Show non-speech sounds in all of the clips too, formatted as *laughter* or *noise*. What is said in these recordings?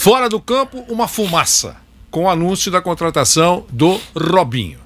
Fora do campo, uma fumaça com o anúncio da contratação do Robinho.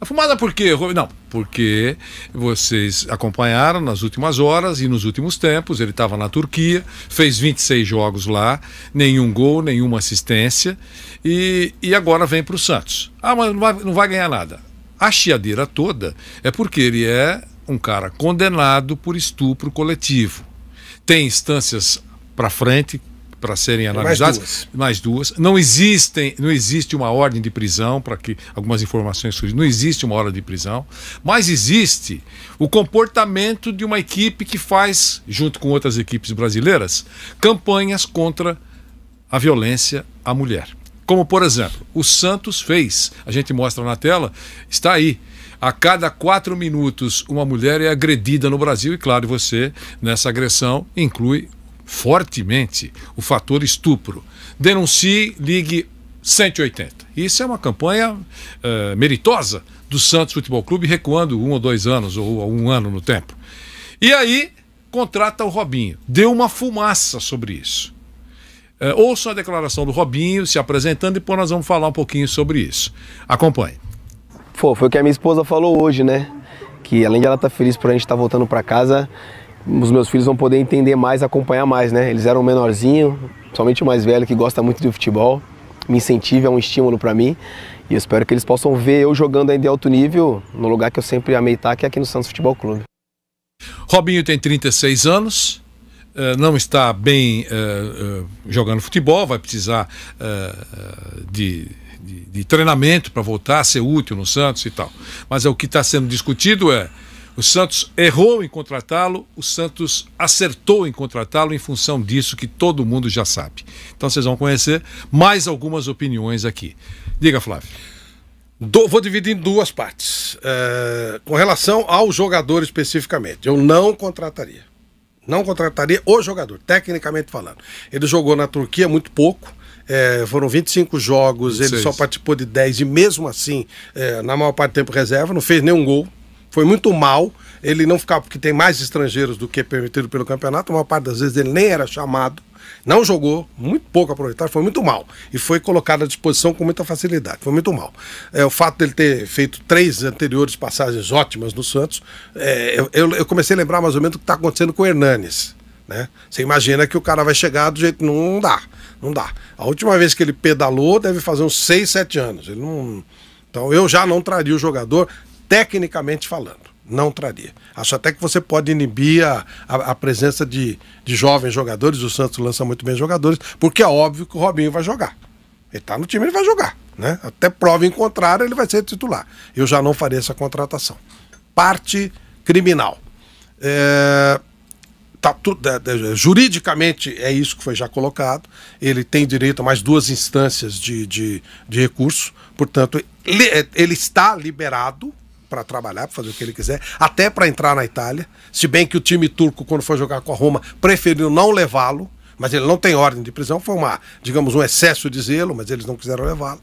A fumada por quê? Não, porque vocês acompanharam nas últimas horas e nos últimos tempos. Ele estava na Turquia, fez 26 jogos lá, nenhum gol, nenhuma assistência e, e agora vem para o Santos. Ah, mas não vai, não vai ganhar nada. A chiadeira toda é porque ele é um cara condenado por estupro coletivo. Tem instâncias para frente para serem analisadas. Mais duas. mais duas. Não existem, não existe uma ordem de prisão para que algumas informações surjam Não existe uma hora de prisão, mas existe o comportamento de uma equipe que faz, junto com outras equipes brasileiras, campanhas contra a violência à mulher. Como, por exemplo, o Santos fez, a gente mostra na tela, está aí. A cada quatro minutos, uma mulher é agredida no Brasil, e claro, você, nessa agressão, inclui fortemente o fator estupro. Denuncie, ligue 180. Isso é uma campanha uh, meritosa do Santos Futebol Clube, recuando um ou dois anos, ou um ano no tempo. E aí, contrata o Robinho. Deu uma fumaça sobre isso. Uh, eh, ouçam a declaração do Robinho se apresentando e depois nós vamos falar um pouquinho sobre isso. Acompanhe. Pô, foi o que a minha esposa falou hoje, né? Que além de ela estar tá feliz por a gente estar tá voltando para casa, os meus filhos vão poder entender mais, acompanhar mais, né? Eles eram menorzinho, somente o mais velho que gosta muito de futebol, me incentiva, é um estímulo para mim. E eu espero que eles possam ver eu jogando ainda em alto nível, no lugar que eu sempre amei estar, que é aqui no Santos Futebol Clube. Robinho tem 36 anos, eh, não está bem eh, eh, jogando futebol, vai precisar de de, de, treinamento para voltar a ser útil no Santos e tal. Mas é o que está sendo discutido é o Santos errou em contratá-lo, o Santos acertou em contratá-lo em função disso que todo mundo já sabe. Então vocês vão conhecer mais algumas opiniões aqui. Diga, Flávio. Do, vou dividir em duas partes. É, com relação ao jogador especificamente, eu não contrataria. Não contrataria o jogador, tecnicamente falando. Ele jogou na Turquia muito pouco, é, foram 25 jogos, 26. ele só participou de 10 e mesmo assim, é, na maior parte do tempo reserva, não fez nenhum gol foi muito mal ele não ficava, porque tem mais estrangeiros do que permitido pelo campeonato, uma parte das vezes ele nem era chamado, não jogou, muito pouco aproveitado, foi muito mal. E foi colocado à disposição com muita facilidade, foi muito mal. É, o fato dele ter feito três anteriores passagens ótimas no Santos, é, eu, eu, comecei a lembrar mais ou menos o que está acontecendo com o Hernanes. Né? Você imagina que o cara vai chegar do jeito. Não dá, não dá. A última vez que ele pedalou deve fazer uns seis sete anos. Ele não. Então eu já não traria o jogador, tecnicamente falando. Não traria. Acho até que você pode inibir a, a, a presença de, de jovens jogadores. O Santos lança muito bem jogadores, porque é óbvio que o Robinho vai jogar. Ele está no time, ele vai jogar. Né? Até prova em contrário, ele vai ser titular. Eu já não faria essa contratação. Parte criminal. É, tá tudo, é, é, juridicamente é isso que foi já colocado. Ele tem direito a mais duas instâncias de, de, de recurso, portanto, ele, é, ele está liberado para trabalhar, para fazer o que ele quiser, até para entrar na Itália. Se bem que o time turco, quando foi jogar com a Roma, preferiu não levá-lo, mas ele não tem ordem de prisão. Foi uma, digamos, um excesso de zelo, mas eles não quiseram levá-lo.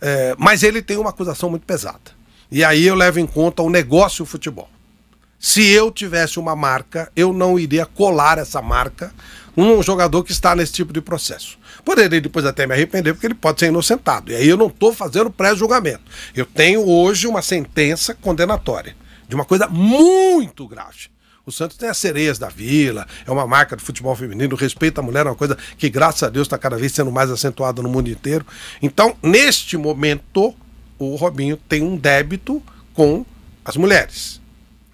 É, mas ele tem uma acusação muito pesada. E aí eu levo em conta o negócio futebol. Se eu tivesse uma marca, eu não iria colar essa marca num jogador que está nesse tipo de processo ele depois até me arrepender, porque ele pode ser inocentado. E aí eu não estou fazendo pré-julgamento. Eu tenho hoje uma sentença condenatória de uma coisa muito grave. O Santos tem as sereias da vila, é uma marca de futebol feminino, respeito à mulher é uma coisa que, graças a Deus, está cada vez sendo mais acentuada no mundo inteiro. Então, neste momento, o Robinho tem um débito com as mulheres.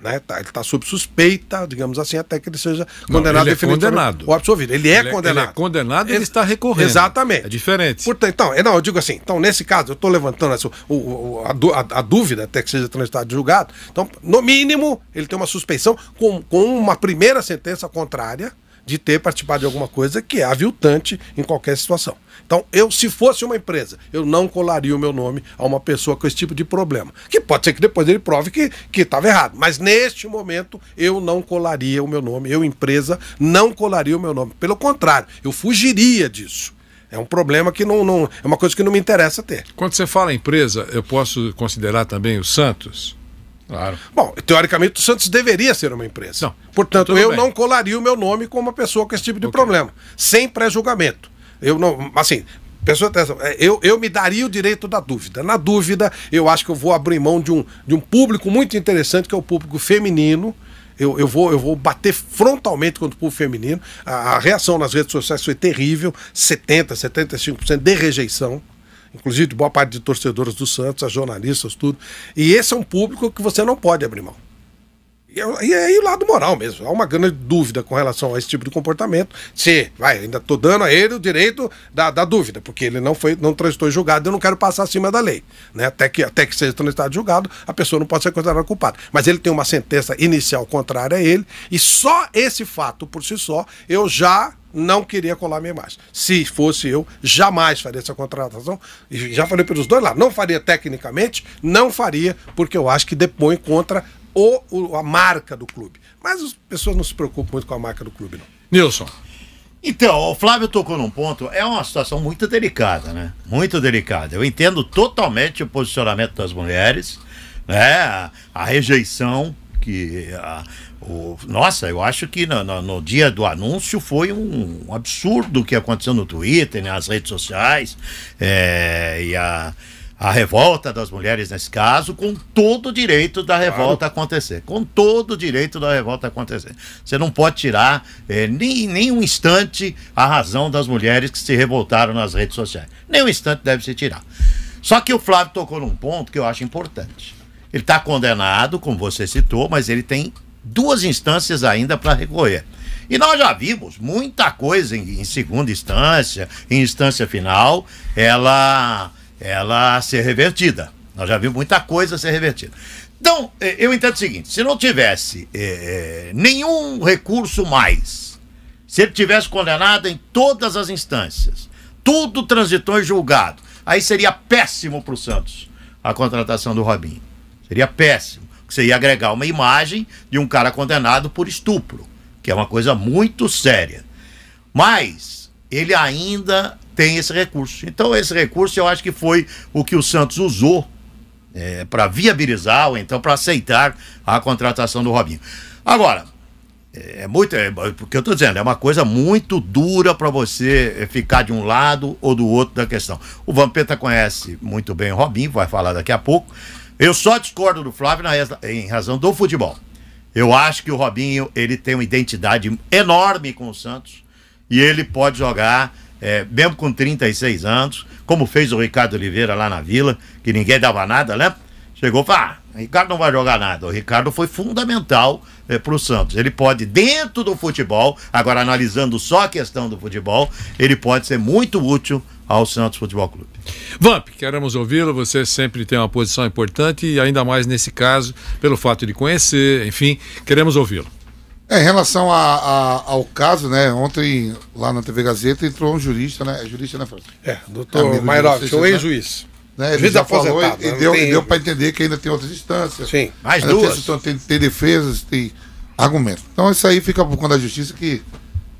Né? Tá, ele está sob suspeita, digamos assim, até que ele seja condenado não, ele é condenado. ou absolvido. Ele é ele, é condenado. Ele é condenado e ele, ele está recorrendo. Exatamente. É diferente. Portanto, então, é, não, eu digo assim, então, nesse caso, eu estou levantando essa, o, o, a, a, dúvida até que seja transitado de julgado. Então, no mínimo, ele tem uma suspeição com, com uma primeira sentença contrária de ter participado de alguma coisa que é aviltante em qualquer situação. Então, eu, se fosse uma empresa, eu não colaria o meu nome a uma pessoa com esse tipo de problema. Que pode ser que depois ele prove que estava errado. Mas neste momento, eu não colaria o meu nome. Eu, empresa, não colaria o meu nome. Pelo contrário, eu fugiria disso. É um problema que não, não. É uma coisa que não me interessa ter. Quando você fala empresa, eu posso considerar também o Santos? Claro. Bom, teoricamente o Santos deveria ser uma empresa. Não, Portanto, eu bem. não colaria o meu nome com uma pessoa com esse tipo de okay. problema, sem pré-julgamento. Eu não, assim, Pessoa é, eu, eu me daria o direito da dúvida. Na dúvida, eu acho que eu vou abrir mão de um, de um público muito interessante, que é o público feminino. Eu, eu, vou, eu vou bater frontalmente contra o público feminino. A, a reação nas redes sociais foi terrível: 70%, 75% de rejeição inclusive de boa parte de torcedores do Santos, a jornalistas, tudo. E esse é um público que você não pode abrir mão. E aí o lado moral mesmo. Há uma grande dúvida com relação a esse tipo de comportamento. Se, vai, ainda estou dando a ele o direito da, da dúvida, porque ele não foi, não transitou em julgado, eu não quero passar acima da lei. Né? Até, que, até que seja transitado julgado, a pessoa não pode ser considerada culpada. Mas ele tem uma sentença inicial contrária a ele, e só esse fato por si só, eu já não queria colar minha imagem. Se fosse eu, jamais faria essa contratação. já falei pelos dois lá Não faria tecnicamente, não faria, porque eu acho que depõe contra ou a marca do clube. Mas as pessoas não se preocupam muito com a marca do clube, não. Nilson. Então, o Flávio tocou num ponto, é uma situação muito delicada, né? Muito delicada. Eu entendo totalmente o posicionamento das mulheres, né? A rejeição que a, o, nossa, eu acho que no, no, no, dia do anúncio foi um, um absurdo o que aconteceu no Twitter, né, nas redes sociais, é, e a a revolta das mulheres nesse caso, com todo o direito da revolta claro. acontecer. Com todo o direito da revolta acontecer. Você não pode tirar eh, nem, nem um instante a razão das mulheres que se revoltaram nas redes sociais. Nem um instante deve se tirar. Só que o Flávio tocou num ponto que eu acho importante. Ele está condenado, como você citou, mas ele tem duas instâncias ainda para recorrer. E nós já vimos muita coisa em, em segunda instância, em instância final, ela ela ser revertida. Nós já vimos muita coisa ser revertida. Então, eh, eu entendo o seguinte: se não tivesse é, nenhum recurso mais, se ele tivesse condenado em todas as instâncias, tudo transitou em julgado, aí seria péssimo para o Santos a contratação do Robinho. Seria péssimo, porque você ia agregar uma imagem de um cara condenado por estupro, que é uma coisa muito séria. Mas ele ainda tem esse recurso. Então, esse recurso eu acho que foi o que o Santos usou é, para viabilizar, ou então para aceitar a contratação do Robinho. Agora, é, é muito. É, porque é, eu estou dizendo, é uma coisa muito dura para você é, ficar de um lado ou do outro da questão. O Vampeta conhece muito bem o Robinho, vai falar daqui a pouco. Eu só discordo do Flávio na, em razão do futebol. Eu acho que o Robinho ele tem uma identidade enorme com o Santos e ele pode jogar é, mesmo com 36 anos, como fez o Ricardo Oliveira lá na Vila, que ninguém dava nada, né? Chegou e falou, ah, Ricardo não vai jogar nada. O Ricardo foi fundamental é, para o Santos. Ele pode, dentro do futebol, agora analisando só a questão do futebol, ele pode ser muito útil ao Santos Futebol Clube. Vamp, queremos ouvi-lo. Você sempre tem uma posição importante e ainda mais nesse caso, pelo fato de conhecer, enfim, queremos ouvi-lo. É, em relação a, a, ao caso, né? Ontem, lá na TV Gazeta, entrou um jurista, né? É jurista, né, Francisco? É, doutor Mairov, seu né? ex-juiz. Né, ele Juiz já falou e, né? e deu, tem... deu para entender que ainda tem outras instâncias. Sim, mais ainda duas. Tem, tem, tem, defesas, tem argumentos. Então isso aí fica por conta da justiça que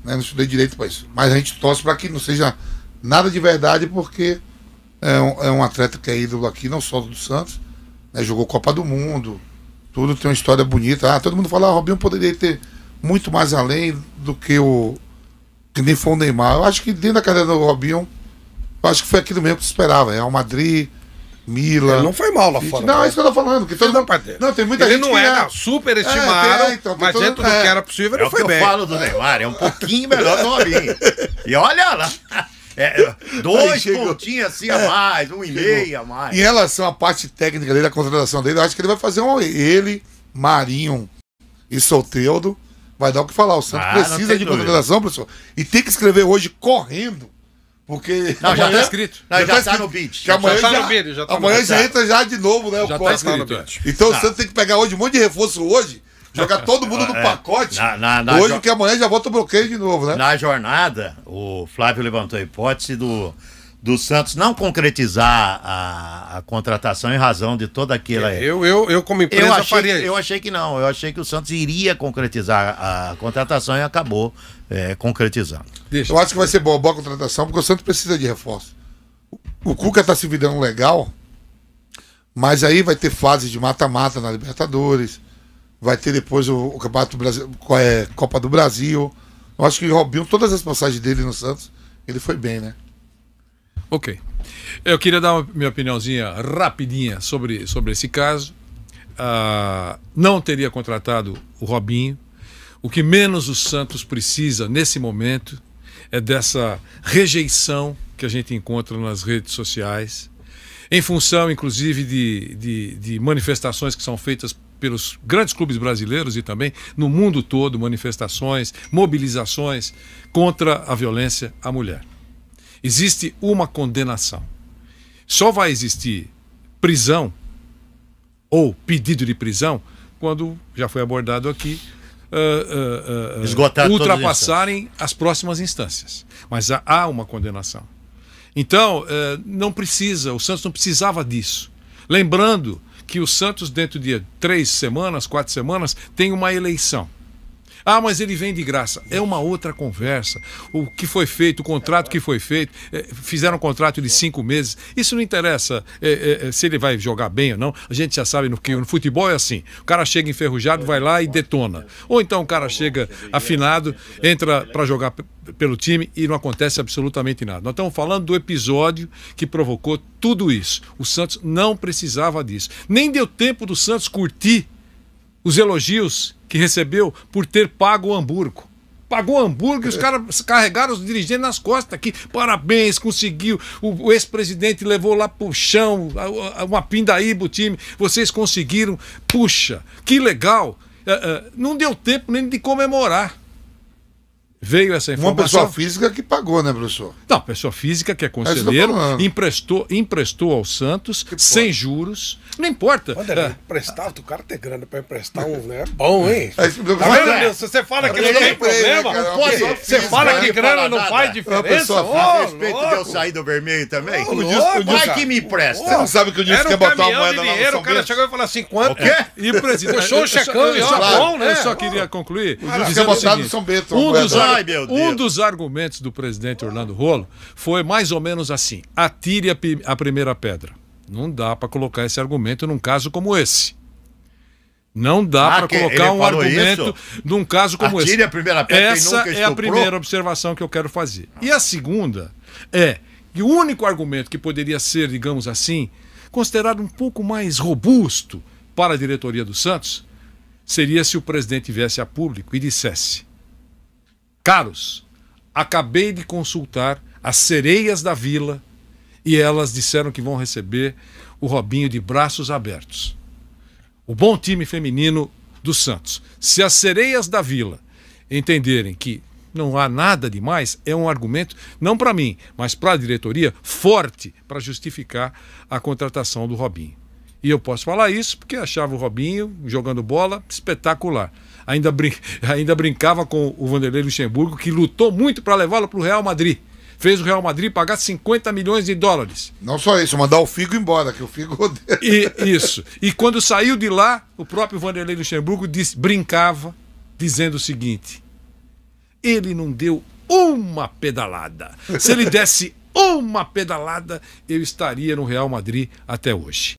né, não estudei direito para isso. Mas a gente torce para que não seja nada de verdade, porque é um, é um, atleta que é ídolo aqui, não só do Santos, né, jogou Copa do Mundo, tudo tem uma história bonita. Ah, todo mundo fala, ah, Robinho poderia ter muito mais além do que o. que nem foi o Neymar. Eu acho que dentro da carreira do Robinho, eu acho que foi aquilo mesmo que esperava. é o Madrid, Mila. Ele não foi mal lá fora. Não, né? é isso que eu tô falando. Que todo... não, é não, tem muita ele gente. Ele não era é, superestimado, é, então, mas todo... dentro do é. que era possível, ele é foi bem. Eu falo do Neymar, é um pouquinho melhor do Robinho. E olha lá. É, dois pontinhos assim a é. mais, um e meio a mais. Em relação à parte técnica dele, da contratação dele, eu acho que ele vai fazer um. Ele, Marinho e Soteudo Vai dar o que falar. O Santos ah, precisa de dúvida. contratação, professor. E tem que escrever hoje correndo. Porque. Não, amanhã, já está escrito. já, tá está tá no beat. Já, amanhã já, tá já, bid, já tá amanhã já entra já de novo, né? Já tá é. então o tá escrito. Então tá. o Santos tem que pegar hoje um monte de reforço hoje. Jogar *laughs* todo mundo no é. pacote. Na, na, na hoje, jo... que amanhã já volta o bloqueio de novo, né? Na jornada, o Flávio levantou a hipótese do do Santos não concretizar a, a, contratação em razão de toda aquela. É, eu, eu, eu como empresa, eu achei, faria isso. Eu achei que não. Eu achei que o Santos iria concretizar a contratação e acabou é, concretizando. Deixa. Eu acho que vai ser boa, boa contratação, porque o Santos precisa de reforço. O Cuca está se virando legal, mas aí vai ter fase de mata-mata na Libertadores, vai ter depois o, o Campeonato do Brasil, é, Copa do Brasil. Eu acho que o Robinho, todas as passagens dele no Santos, ele foi bem, né? Ok. Eu queria dar uma, minha opiniãozinha rapidinha sobre, sobre esse caso. Ah, não teria contratado o Robinho. O que menos o Santos precisa nesse momento é dessa rejeição que a gente encontra nas redes sociais, em função, inclusive, de, de, de manifestações que são feitas pelos grandes clubes brasileiros e também no mundo todo manifestações, mobilizações contra a violência à mulher existe uma condenação. Só vai existir prisão ou pedido de prisão quando, já foi abordado aqui, uh, uh, uh, ultrapassarem as, próximas instâncias. Mas há, há uma condenação. Então, eh, não precisa, o Santos não precisava disso. Lembrando que o Santos, dentro de três semanas, quatro semanas, tem uma eleição. Ah, mas ele vem de graça. É uma outra conversa. O que foi feito, o contrato que foi feito, eh, fizeram um contrato de cinco meses. Isso não interessa é, é, se ele vai jogar bem ou não. A gente já sabe no que no futebol é assim. O cara chega enferrujado, vai lá e detona. Ou então o cara chega afinado, entra para jogar pelo time e não acontece absolutamente nada. Nós estamos falando do episódio que provocou tudo isso. O Santos não precisava disso. Nem deu tempo do Santos curtir os elogios que recebeu por ter pago o Hamburgo. Pagou o Hamburgo e os é. caras carregaram os dirigentes nas costas aqui. Parabéns, conseguiu. O, ex-presidente levou lá pro chão, uma pindaíba o time. Vocês conseguiram. Puxa, que legal. É, é, não deu tempo nem de comemorar. Veio essa informação. Uma pessoa física que pagou, né, professor? Não, pessoa física que é, é conselheiro, é emprestou, emprestou ao Santos, que sem juros. Não importa. Olha, é. o cara tem grana pra emprestar um, né? Bom, hein? É, tá vendo, é. Você fala que não tem né, problema, é Você fala né? que grana não faz é diferença. É pessoa física, oh, respeito louco. de eu sair do vermelho também. Oh, louco, Vai que me empresta. Você não sabe que o disco quer botar uma moeda lá no O cara chegou e falou assim, quanto? O quê? E, o presidente, puxou o checão e ó, bom, né? Eu só queria concluir. O Nilson quer botar no São Bento. Um dos Ai, um dos argumentos do presidente Orlando Rolo foi mais ou menos assim: atire a, a primeira pedra. Não dá para colocar esse argumento num caso como esse. Não dá ah, para colocar um argumento isso? num caso como atire esse. A primeira pedra, Essa é a primeira observação que eu quero fazer. E a segunda é que o único argumento que poderia ser, digamos assim, considerado um pouco mais robusto para a diretoria do Santos seria se o presidente viesse a público e dissesse: Caros, acabei de consultar as sereias da vila e elas disseram que vão receber o Robinho de braços abertos. O bom time feminino do Santos. Se as sereias da vila entenderem que não há nada demais, é um argumento, não para mim, mas para a diretoria, forte para justificar a contratação do Robinho. E eu posso falar isso porque achava o Robinho jogando bola espetacular ainda, brin ainda brincava com o Vanderlei Luxemburgo, que lutou muito para levá-lo para o Real Madrid fez o Real Madrid pagar 50 milhões de dólares. Não só isso, mandar o Figo embora, que o Figo *laughs* odeia. E, isso. E quando saiu de lá, o próprio Vanderlei Luxemburgo diz, brincava, dizendo o seguinte: ele não deu uma pedalada. Se ele desse *laughs* uma pedalada, eu estaria no Real Madrid até hoje.